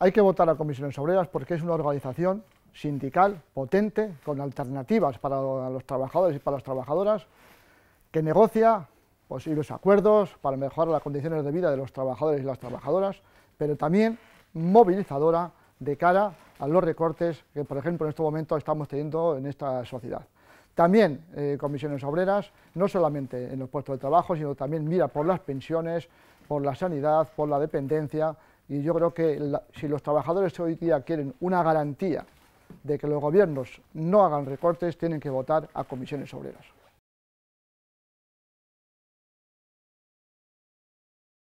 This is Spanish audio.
Hay que votar a comisiones obreras porque es una organización sindical potente, con alternativas para los trabajadores y para las trabajadoras, que negocia posibles acuerdos para mejorar las condiciones de vida de los trabajadores y las trabajadoras, pero también movilizadora de cara a los recortes que, por ejemplo, en este momento estamos teniendo en esta sociedad. También eh, comisiones obreras, no solamente en los puestos de trabajo, sino también mira por las pensiones, por la sanidad, por la dependencia, y yo creo que si los trabajadores hoy día quieren una garantía de que los gobiernos no hagan recortes, tienen que votar a comisiones obreras.